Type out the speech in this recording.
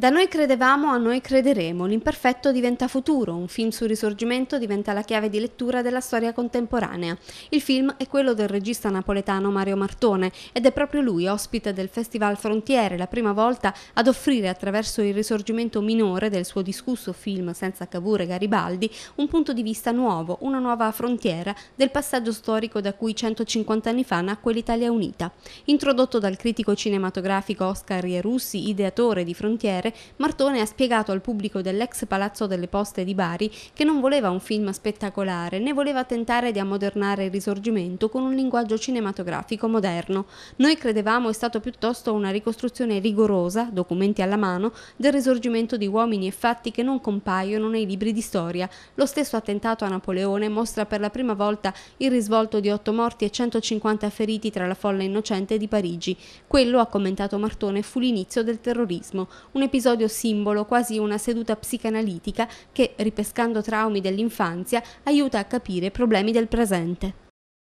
Da noi credevamo a noi crederemo, l'imperfetto diventa futuro, un film sul risorgimento diventa la chiave di lettura della storia contemporanea. Il film è quello del regista napoletano Mario Martone ed è proprio lui, ospite del Festival Frontiere, la prima volta ad offrire attraverso il risorgimento minore del suo discusso film Senza Cavour e Garibaldi un punto di vista nuovo, una nuova frontiera del passaggio storico da cui 150 anni fa nacque l'Italia Unita. Introdotto dal critico cinematografico Oscar Ierussi, ideatore di Frontiere, novembre, Martone ha spiegato al pubblico dell'ex Palazzo delle Poste di Bari che non voleva un film spettacolare, né voleva tentare di ammodernare il risorgimento con un linguaggio cinematografico moderno. Noi credevamo è stato piuttosto una ricostruzione rigorosa, documenti alla mano, del risorgimento di uomini e fatti che non compaiono nei libri di storia. Lo stesso attentato a Napoleone mostra per la prima volta il risvolto di otto morti e 150 feriti tra la folla innocente di Parigi. Quello, ha commentato Martone, fu l'inizio del terrorismo, un episodio episodio simbolo, quasi una seduta psicanalitica che, ripescando traumi dell'infanzia, aiuta a capire problemi del presente.